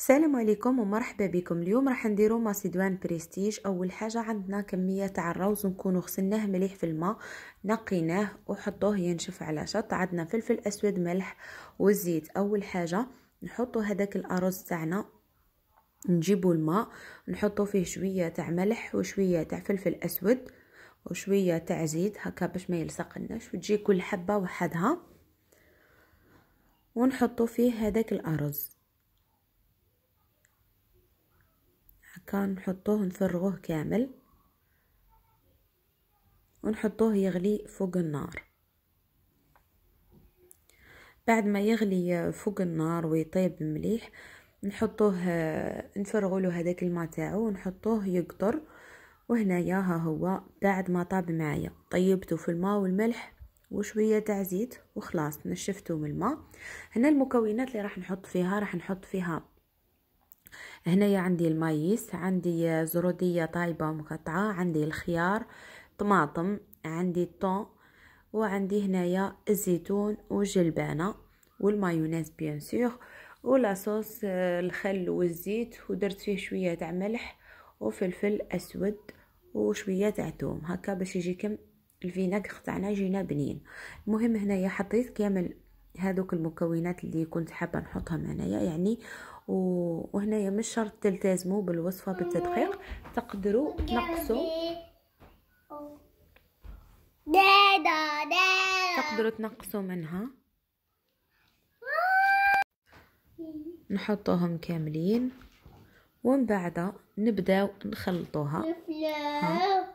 السلام عليكم ومرحبا بكم اليوم راح نديرو ماسيدوان بريستيج اول حاجه عندنا كميه تاع الروز نكونو غسلناه مليح في الماء نقيناه وحطوه ينشف على شط عندنا فلفل اسود ملح والزيت اول حاجه نحطو هذاك الارز تاعنا نجيبو الماء نحطو فيه شويه تاع ملح وشويه تاع فلفل اسود وشويه تاع زيت هكا باش ما يلصقناش وتجي كل حبه وحدها ونحطو فيه هذاك الارز كان نحطوه نفرغوه كامل ونحطوه يغلي فوق النار بعد ما يغلي فوق النار ويطيب مليح نحطوه نفرغوا له هذاك الماء تاعو ونحطوه يقطر وهنا ها هو بعد ما طاب معايا طيبته في الماء والملح وشويه تاع زيت وخلاص نشفته من الماء هنا المكونات اللي راح نحط فيها راح نحط فيها هنايا عندي المايس عندي آه، زرودية طايبة مقطعة عندي الخيار طماطم عندي الطون وعندي هنايا الزيتون والجلبانة والمايونيز بيان سور ولاصوص آه، الخل والزيت ودرت فيه شوية تاع ملح وفلفل أسود وشوية تاع توم هكا باش يجيكم الفيناك تاعنا جينا بنين المهم هنايا حطيت كامل هذوك المكونات اللي كنت حابه نحطهم هنايا يعني وهنايا مش شرط تلتزموا بالوصفه بالتدقيق تقدروا تنقصوا تقدروا تنقصوا منها نحطوهم كاملين ومن بعد نبداو نخلطوها ها.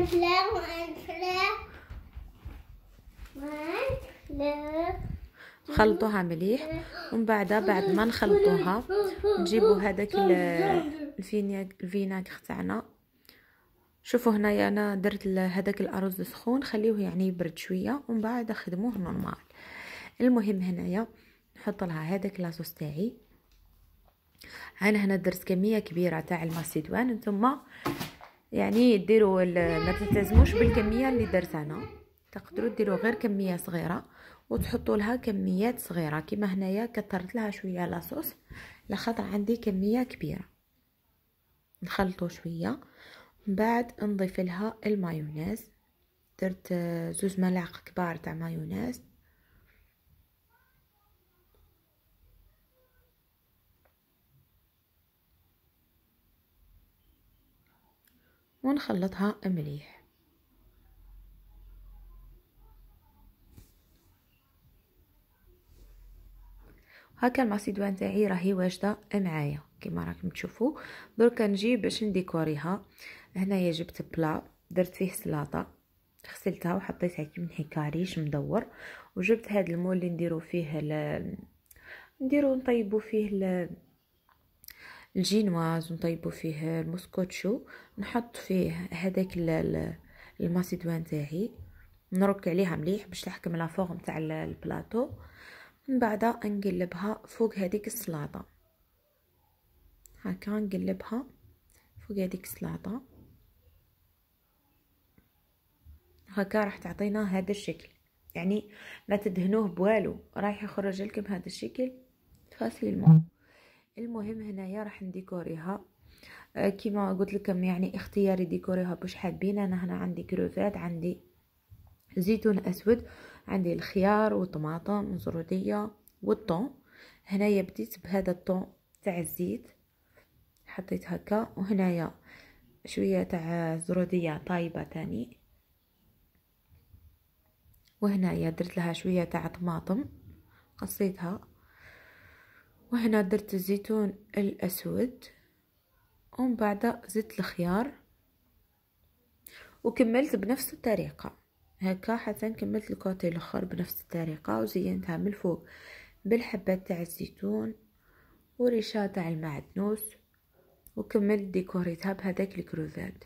One خلطوها مليح ومن بعد بعد ما نخلطوها نجيبو هذاك الفيناك تاعنا شوفوا هنايا انا درت هذاك الارز سخون خليوه يعني يبرد شويه ومن بعد خدموه نورمال المهم هنايا نحط لها هذاك لاصوص تاعي انا هنا درت كميه كبيره تاع الماسيدوان ثم يعني ديروا ما تلتزموش بالكميه اللي درت انا تقدروا ديروا غير كميه صغيره وتحطوا لها كميات صغيره كما هنايا كثرت لها شويه لاصوص لخاطر عندي كميه كبيره نخلطوا شويه من بعد نضيف لها المايونيز درت زوج ملاعق كبار تاع مايونيز ونخلطها مليح هاكا الماسيدوان تاعي راهي واجده معايا كما راكم تشوفوا درك نجي باش نديكوريها هنايا جبت بلا درت فيه سلطه غسلتها وحطيتها هكا من حكاريش مدور وجبت هذا المول اللي نديرو فيه ال... نديرو نطيبو فيه ال... الجينواز ونطيبو فيه الموسكوتشو نحط فيه هذاك الماسيدوان تاعي نرك عليها مليح باش تحكم لا فورم تاع البلاطو من بعد نقلبها فوق هذيك السلاطه هاكا نقلبها فوق هذيك السلاطه هاكا راح تعطينا هذا الشكل يعني ما تدهنوه بوالو رايح يخرج لكم هذا الشكل فاسيلمون المهم هنايا راح نديكوريها آه، كيما قلت لكم يعني اختياري ديكوريها باش حابين انا هنا عندي كروفات عندي زيتون اسود عندي الخيار والطماطم وزروديه والطون هنايا بديت بهذا الطون تاع الزيت حطيت هكا وهنايا شويه تاع زروديه طايبه تاني وهنايا درت لها شويه تاع طماطم قصيتها وهنا درت الزيتون الأسود ومن بعد زدت الخيار وكملت بنفس الطريقة هكا حتى كملت الكوتي الاخر بنفس الطريقة وزينتها من الفوق بالحبات تاع الزيتون وريشة تاع المعدنوس وكملت ديكوريتها بهذاك الكروزات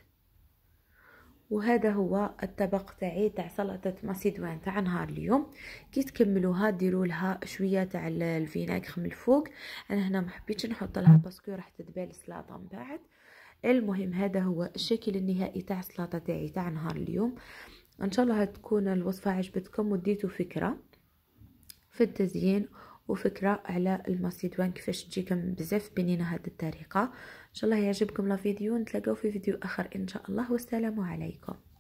وهذا هو الطبق تاعي تاع سلطه ماسيدوان تاع نهار اليوم كي تكملوها ديروا لها شويه تاع الفيناغ من الفوق انا هنا ما حبيتش نحط لها باسكو راح تتبال السلطه من بعد المهم هذا هو الشكل النهائي تاع السلطه تاعي تاع نهار اليوم ان شاء الله تكون الوصفه عجبتكم وديتو فكره في التزيين وفكره على الماسيدوان كيفاش تجيكم بزاف بنينه هاد الطريقه ان شاء الله يعجبكم الفيديو نتلاقاو في فيديو اخر ان شاء الله والسلام عليكم